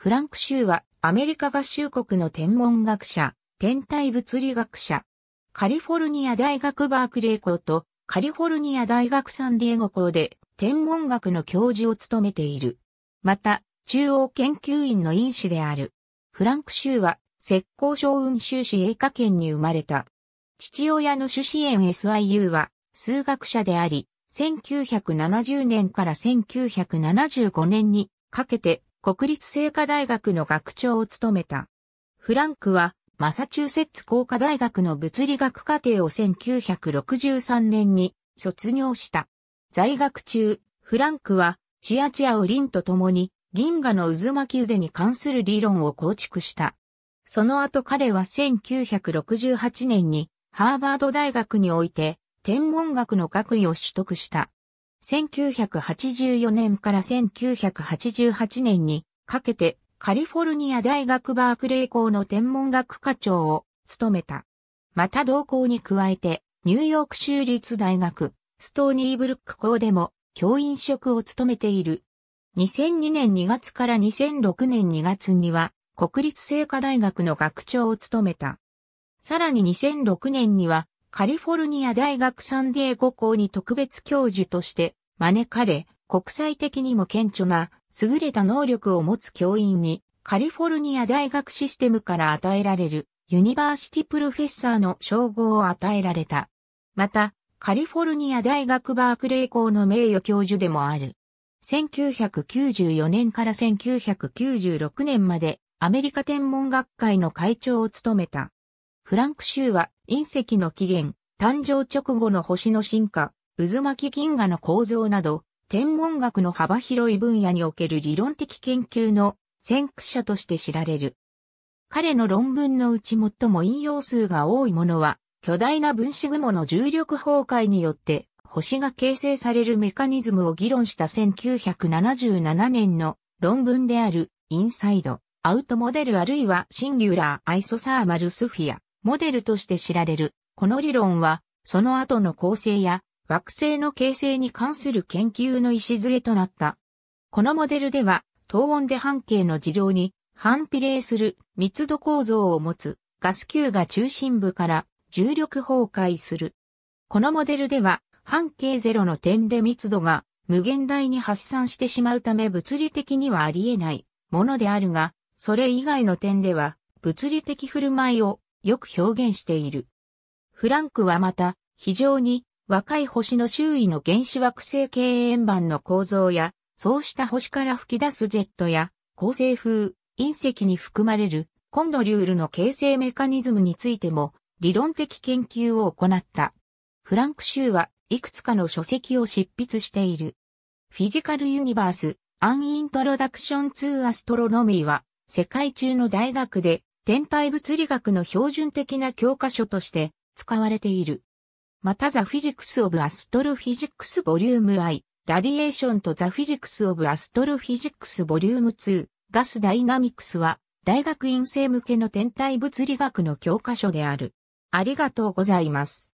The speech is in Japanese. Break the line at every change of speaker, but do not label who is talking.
フランク・シューはアメリカ合衆国の天文学者、天体物理学者、カリフォルニア大学バークレー校とカリフォルニア大学サンディエゴ校で天文学の教授を務めている。また、中央研究院の院士である。フランク・シューは、石膏省運州市英華県に生まれた。父親の主支園 SIU は、数学者であり、1970年から1975年にかけて国立聖火大学の学長を務めた。フランクは、マサチューセッツ工科大学の物理学課程を1963年に卒業した。在学中、フランクは、チアチアをリンと共に、銀河の渦巻き腕に関する理論を構築した。その後彼は1968年に、ハーバード大学において、天文学の学位を取得した。1984年から1988年にかけてカリフォルニア大学バークレー校の天文学科長を務めた。また同校に加えてニューヨーク州立大学ストーニーブルック校でも教員職を務めている。2002年2月から2006年2月には国立聖火大学の学長を務めた。さらに2006年にはカリフォルニア大学サンディエゴ校に特別教授として招かれ、国際的にも顕著な優れた能力を持つ教員にカリフォルニア大学システムから与えられるユニバーシティプロフェッサーの称号を与えられた。また、カリフォルニア大学バークレー校の名誉教授でもある。1994年から1996年までアメリカ天文学会の会長を務めた。フランク・シューは隕石の起源、誕生直後の星の進化、渦巻き銀河の構造など、天文学の幅広い分野における理論的研究の先駆者として知られる。彼の論文のうち最も引用数が多いものは、巨大な分子雲の重力崩壊によって星が形成されるメカニズムを議論した1977年の論文であるインサイド、アウトモデルあるいはシンギュラーアイソサーマルスフィアモデルとして知られる。この理論は、その後の構成や惑星の形成に関する研究の礎となった。このモデルでは、等温で半径の事情に反比例する密度構造を持つガス球が中心部から重力崩壊する。このモデルでは、半径ゼロの点で密度が無限大に発散してしまうため物理的にはあり得ないものであるが、それ以外の点では物理的振る舞いをよく表現している。フランクはまた、非常に若い星の周囲の原子惑星系円盤の構造や、そうした星から吹き出すジェットや、恒星風、隕石に含まれるコンドリュールの形成メカニズムについても理論的研究を行った。フランク・州はいくつかの書籍を執筆している。フィジカル・ユニバース・アン・イントロダクション・ツー・アストロノミーは世界中の大学で天体物理学の標準的な教科書として使われている。また The Physics of Astrophysics Vol. I、ラディエーションと The Physics of Astrophysics Vol. 2、ガスダイナミクスは大学院生向けの天体物理学の教科書である。ありがとうございます。